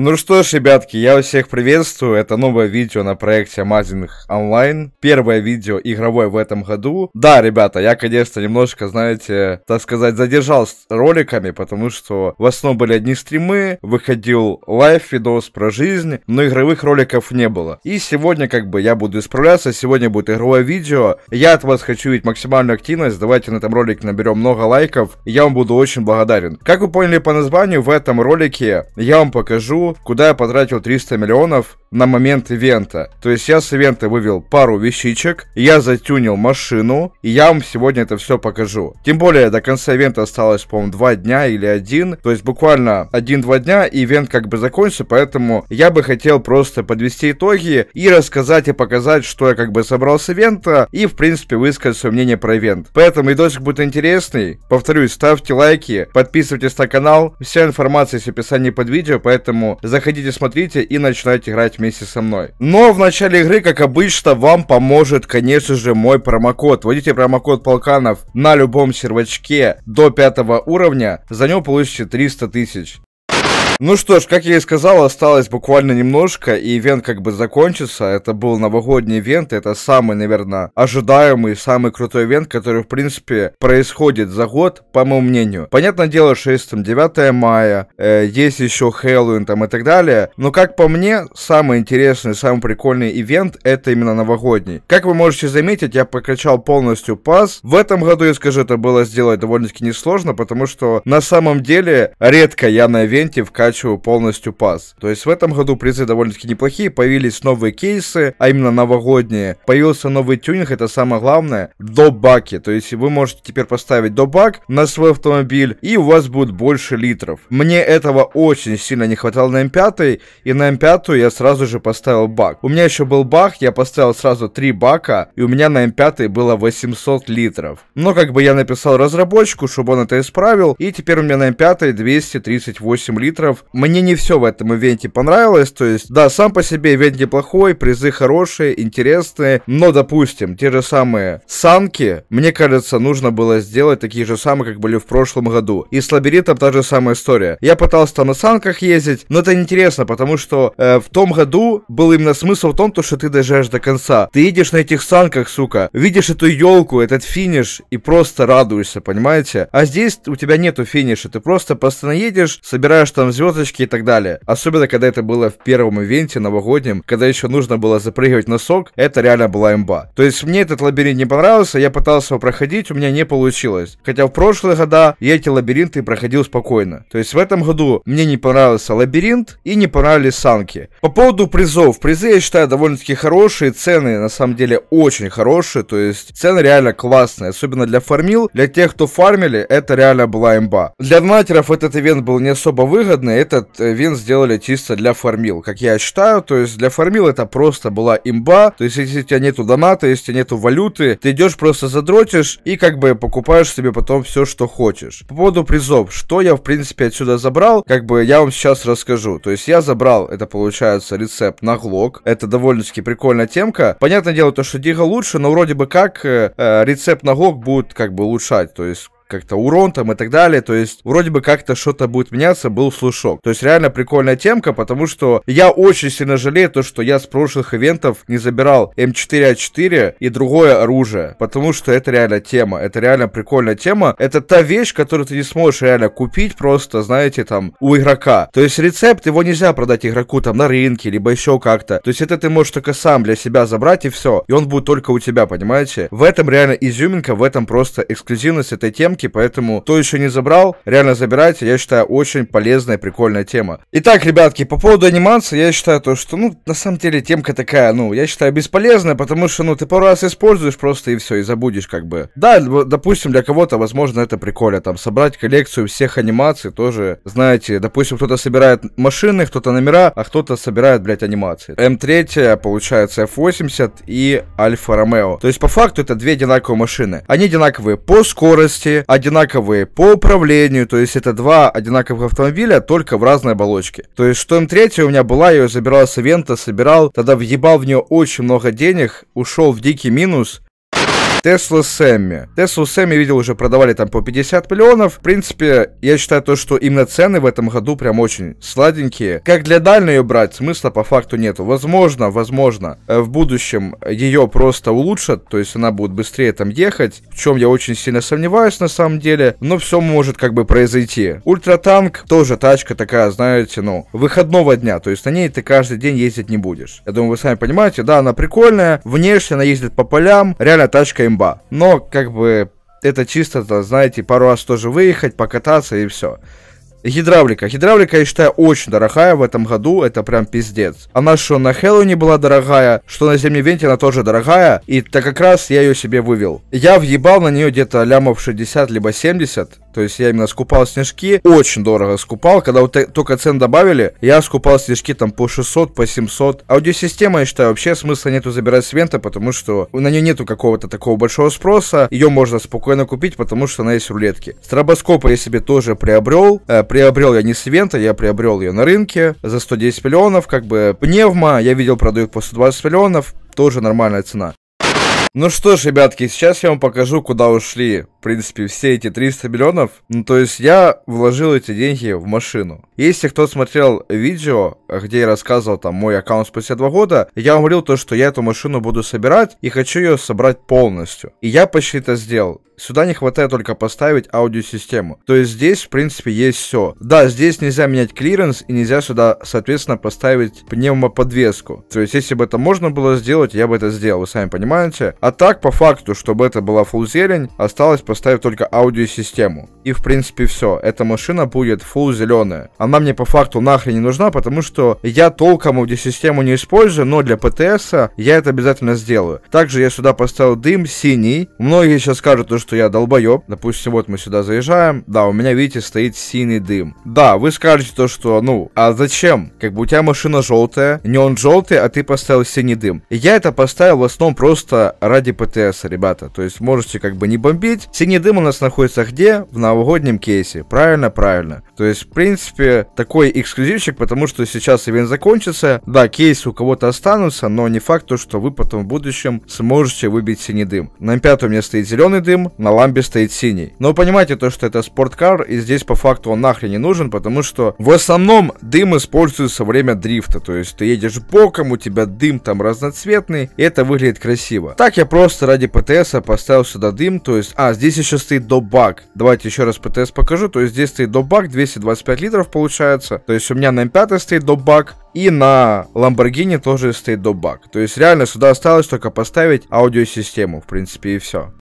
Ну что ж, ребятки, я вас всех приветствую. Это новое видео на проекте Amazing Online. Первое видео игровое в этом году. Да, ребята, я, конечно, немножко, знаете, так сказать, задержал с роликами, потому что в основном были одни стримы, выходил лайв-видос про жизнь, но игровых роликов не было. И сегодня, как бы, я буду исправляться, сегодня будет игровое видео. Я от вас хочу видеть максимальную активность, давайте на этом ролике наберем много лайков, я вам буду очень благодарен. Как вы поняли по названию, в этом ролике я вам покажу куда я потратил 300 миллионов на момент ивента. То есть я с ивента вывел пару вещичек, я затюнил машину, и я вам сегодня это все покажу. Тем более до конца ивента осталось, по-моему, два дня или один, то есть буквально один-два дня, и ивент как бы закончится, поэтому я бы хотел просто подвести итоги и рассказать и показать, что я как бы собрал с ивента, и в принципе высказать свое мнение про ивент. Поэтому видосик будет интересный, повторюсь, ставьте лайки, подписывайтесь на канал, вся информация есть в описании под видео, поэтому заходите, смотрите и начинайте играть делать вместе со мной. Но в начале игры, как обычно, вам поможет, конечно же, мой промокод. Вводите промокод Полканов на любом сервачке до пятого уровня, за него получите 300 тысяч. Ну что ж, как я и сказал, осталось буквально немножко, и ивент как бы закончится. Это был новогодний ивент, это самый, наверное, ожидаемый, самый крутой ивент, который, в принципе, происходит за год, по моему мнению. Понятное дело, что есть там 9 мая, э, есть еще Хэллоуин там и так далее, но, как по мне, самый интересный, самый прикольный ивент, это именно новогодний. Как вы можете заметить, я прокачал полностью пас. В этом году, я скажу, это было сделать довольно-таки несложно, потому что на самом деле редко я на ивенте в каждом переворачиваю полностью паз. То есть в этом году призы довольно-таки неплохие, появились новые кейсы, а именно новогодние. Появился новый тюнинг, это самое главное, до баки. То есть вы можете теперь поставить до бак на свой автомобиль, и у вас будет больше литров. Мне этого очень сильно не хватало на М5, и на М5 я сразу же поставил бак. У меня еще был бак, я поставил сразу 3 бака, и у меня на М5 было 800 литров. Но как бы я написал разработчику, чтобы он это исправил, и теперь у меня на М5 238 литров ивентов. Мне не все в этом ивенте понравилось, то есть, да, сам по себе ивент неплохой, призы хорошие, интересные, но, допустим, те же самые санки, мне кажется, нужно было сделать такие же самые, как были в прошлом году. И с лабиринтом та же самая история. Я пытался там на санках ездить, но это интересно, потому что э, в том году был именно смысл в том, то, что ты доезжаешь до конца. Ты едешь на этих санках, сука, видишь эту елку, этот финиш и просто радуешься, понимаете? А здесь у тебя нету финиша, ты просто постоянно едешь, собираешь там звезды, звездочки и так далее. Особенно, когда это было в первом ивенте новогоднем, когда еще нужно было запрыгивать на сок, это реально была имба. То есть мне этот лабиринт не понравился, я пытался его проходить, у меня не получилось. Хотя в прошлые года я эти лабиринты проходил спокойно. То есть в этом году мне не понравился лабиринт и не понравились санки. По поводу призов. Призы, я считаю, довольно-таки хорошие, цены на самом деле очень хорошие, то есть цены реально классные, особенно для фармил, для тех, кто фармили, это реально была имба. Для донатеров этот ивент был не особо выгодный, этот э, вин сделали чисто для фармил, как я считаю. То есть для фармил это просто была имба. То есть если у тебя нету доната, если у тебя нету валюты, ты идешь просто задротишь и как бы покупаешь себе потом все, что хочешь. По поводу призов, что я в принципе отсюда забрал, как бы я вам сейчас расскажу. То есть я забрал, это получается рецепт на глок. Это довольно-таки прикольная темка. Понятное дело то, что дига лучше, но вроде бы как э, э, рецепт на глок будет как бы улучшать. То есть как-то урон там и так далее. То есть вроде бы как-то что-то будет меняться, был слушок. То есть реально прикольная темка, потому что я очень сильно жалею то, что я с прошлых ивентов не забирал М4А4 и другое оружие. Потому что это реально тема. Это реально прикольная тема. Это та вещь, которую ты не сможешь реально купить просто, знаете, там, у игрока. То есть рецепт, его нельзя продать игроку там на рынке, либо еще как-то. То есть это ты можешь только сам для себя забрать и все. И он будет только у тебя, понимаете? В этом реально изюминка, в этом просто эксклюзивность этой темы новинки, поэтому кто еще не забрал, реально забирайте. Я считаю, очень полезная, прикольная тема. Итак, ребятки, по поводу анимации, я считаю то, что, ну, на самом деле, темка такая, ну, я считаю, бесполезная, потому что, ну, ты пару раз используешь просто и все, и забудешь, как бы. Да, допустим, для кого-то, возможно, это прикольно, там, собрать коллекцию всех анимаций тоже, знаете, допустим, кто-то собирает машины, кто-то номера, а кто-то собирает, блядь, анимации. М3, получается, F80 и Альфа Ромео. То есть, по факту, это две одинаковые машины. Они одинаковые по скорости, одинаковые по управлению, то есть это два одинаковых автомобиля, только в разной оболочке. То есть что М3 у меня была, я ее забирал с ивента, собирал, тогда въебал в нее очень много денег, ушел в дикий минус, Тесла Сэмми. Tesla Сэмми видел, уже продавали там по 50 миллионов. В принципе, я считаю то, что именно цены в этом году прям очень сладенькие. Как для Дальней ее брать, смысла по факту нету. Возможно, возможно, э, в будущем ее просто улучшат, то есть она будет быстрее там ехать, в чем я очень сильно сомневаюсь на самом деле, но все может как бы произойти. Ультратанк тоже тачка такая, знаете, ну, выходного дня, то есть на ней ты каждый день ездить не будешь. Я думаю, вы сами понимаете, да, она прикольная, внешне она ездит по полям, реально тачка им имба. Но, как бы, это чисто, знаете, пару раз тоже выехать, покататься и все. Гидравлика. Гидравлика, я считаю, очень дорогая в этом году. Это прям пиздец. Она что на Хэллоуине была дорогая, что на Зимнем Венте она тоже дорогая. И так как раз я ее себе вывел. Я въебал на нее где-то лямов 60 либо 70. То есть я именно скупал снежки, очень дорого скупал. Когда вот э, только цен добавили, я скупал снежки там по 600, по 700. Аудиосистема, я считаю, вообще смысла нету забирать с Вента, потому что на нее нету какого-то такого большого спроса. Ее можно спокойно купить, потому что она есть в рулетке. Стробоскопа я себе тоже приобрел. Э, приобрел я не с Вента, я приобрел ее на рынке за 110 миллионов, как бы пневма, я видел, продают по 120 миллионов, тоже нормальная цена. Ну что ж, ребятки, сейчас я вам покажу, куда ушли принципе, все эти 300 миллионов. Ну, то есть я вложил эти деньги в машину. Если кто смотрел видео, где я рассказывал там мой аккаунт спустя два года, я говорил то, что я эту машину буду собирать и хочу ее собрать полностью. И я почти это сделал. Сюда не хватает только поставить аудиосистему. То есть здесь, в принципе, есть все. Да, здесь нельзя менять клиренс и нельзя сюда, соответственно, поставить пневмоподвеску. То есть, если бы это можно было сделать, я бы это сделал, вы сами понимаете. А так, по факту, чтобы это была фулл зелень, осталось поставить поставив только аудиосистему. И в принципе все. Эта машина будет full зеленая. Она мне по факту нахрен не нужна, потому что я толком аудиосистему не использую, но для ПТС я это обязательно сделаю. Также я сюда поставил дым синий. Многие сейчас скажут, что я долбоеб. Допустим, вот мы сюда заезжаем. Да, у меня, видите, стоит синий дым. Да, вы скажете то, что, ну, а зачем? Как бы у тебя машина желтая, не он желтый, а ты поставил синий дым. Я это поставил в основном просто ради ПТС, ребята. То есть можете как бы не бомбить. Синий дым у нас находится где? В новогоднем кейсе. Правильно, правильно. То есть, в принципе, такой эксклюзивчик, потому что сейчас ивент закончится. Да, кейсы у кого-то останутся, но не факт, то что вы потом в будущем сможете выбить синий дым. На пятом у меня стоит зеленый дым, на ламбе стоит синий. Но понимаете то, что это спорткар, и здесь по факту он нахрен не нужен, потому что в основном дым используется во время дрифта. То есть, ты едешь боком, у тебя дым там разноцветный, и это выглядит красиво. Так я просто ради ПТСа поставил сюда дым, то есть, а, здесь Здесь еще стоит добак. Давайте еще раз ПТС покажу. То есть здесь стоит добак, 225 литров получается. То есть у меня на М5 стоит добак. И на Lamborghini тоже стоит добак. То есть реально сюда осталось только поставить аудиосистему, в принципе, и все.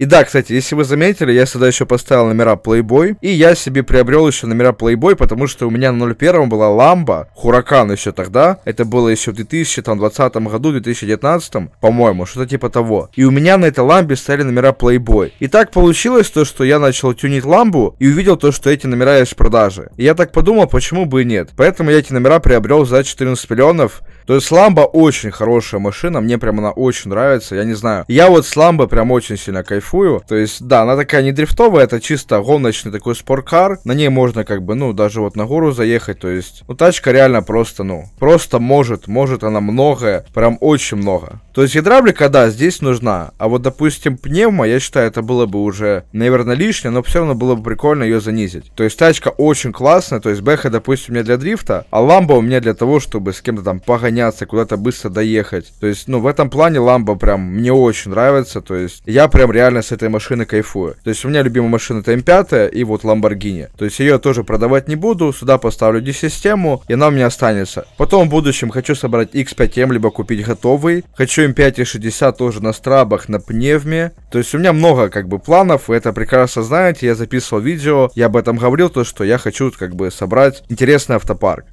И да, кстати, если вы заметили, я сюда еще поставил номера Playboy. И я себе приобрел еще номера Playboy, потому что у меня на 01 была Ламба, Хуракан еще тогда. Это было еще в 2020 году, 2019, по-моему, что-то типа того. И у меня на этой Ламбе стояли номера Playboy. И так получилось то, что я начал тюнить Ламбу и увидел то, что эти номера есть в продаже. И я так подумал, почему бы и нет. Поэтому я эти номера приобрел за 14 миллионов то есть Ламба очень хорошая машина, мне прям она очень нравится, я не знаю. Я вот с Ламбо прям очень сильно кайфую. То есть, да, она такая не дрифтовая, это чисто гоночный такой спорткар. На ней можно как бы, ну, даже вот на гору заехать, то есть, ну, тачка реально просто, ну, просто может, может она многое, прям очень много. То есть гидравлика, да, здесь нужна. А вот, допустим, пневма, я считаю, это было бы уже, наверное, лишнее, но все равно было бы прикольно ее занизить. То есть тачка очень классная, то есть Беха, допустим, у меня для дрифта, а Ламба у меня для того, чтобы с кем-то там погоняться, куда-то быстро доехать. То есть, ну, в этом плане Ламба прям мне очень нравится, то есть я прям реально с этой машины кайфую. То есть у меня любимая машина это М5 эм и вот Ламборгини. То есть ее тоже продавать не буду, сюда поставлю D-систему, и она у меня останется. Потом в будущем хочу собрать X5M, эм, либо купить готовый. Хочу М5.60 тоже на страбах, на пневме. То есть у меня много как бы планов, вы это прекрасно знаете, я записывал видео, я об этом говорил, то что я хочу как бы собрать интересный автопарк.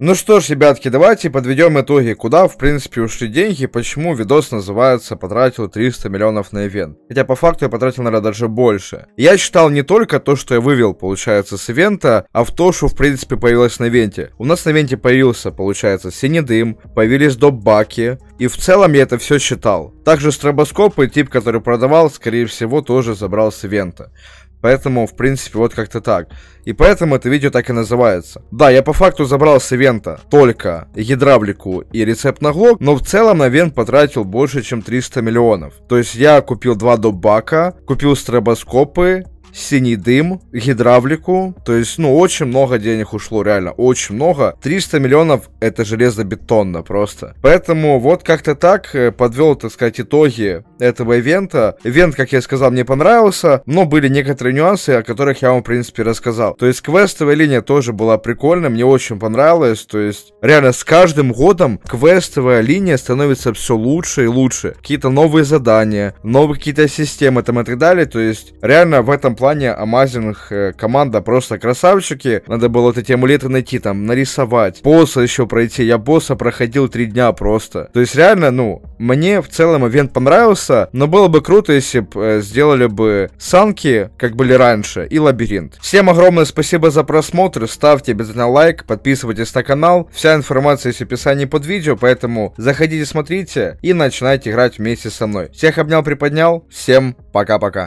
Ну что ж, ребятки, давайте подведем итоги, куда, в принципе, ушли деньги, почему видос называется «Потратил 300 миллионов на ивент». Хотя, по факту, я потратил, наверное, даже больше. Я считал не только то, что я вывел, получается, с ивента, а в то, что, в принципе, появилось на ивенте. У нас на ивенте появился, получается, синий дым, появились доп-баки, и в целом я это все считал. Также стробоскоп и тип, который продавал, скорее всего, тоже забрал с ивента. Поэтому, в принципе, вот как-то так. И поэтому это видео так и называется. Да, я по факту забрал с ивента только гидравлику и рецепт на глок, но в целом на вент потратил больше, чем 300 миллионов. То есть я купил два добака, купил стробоскопы, синий дым, гидравлику. То есть, ну, очень много денег ушло, реально, очень много. 300 миллионов — это железобетонно просто. Поэтому вот как-то так э, подвел, так сказать, итоги этого ивента. Ивент, как я сказал, мне понравился, но были некоторые нюансы, о которых я вам, в принципе, рассказал. То есть, квестовая линия тоже была прикольная, мне очень понравилось, То есть, реально, с каждым годом квестовая линия становится все лучше и лучше. Какие-то новые задания, новые какие-то системы там и так далее. То есть, реально в этом плане Амазинг э, команда просто красавчики. Надо было вот эти амулеты найти, там, нарисовать. Босса еще пройти. Я босса проходил три дня просто. То есть реально, ну, мне в целом ивент понравился, но было бы круто, если бы э, сделали бы санки, как были раньше, и лабиринт. Всем огромное спасибо за просмотр. Ставьте обязательно лайк, подписывайтесь на канал. Вся информация есть в описании под видео, поэтому заходите, смотрите и начинайте играть вместе со мной. Всех обнял, приподнял. Всем пока-пока.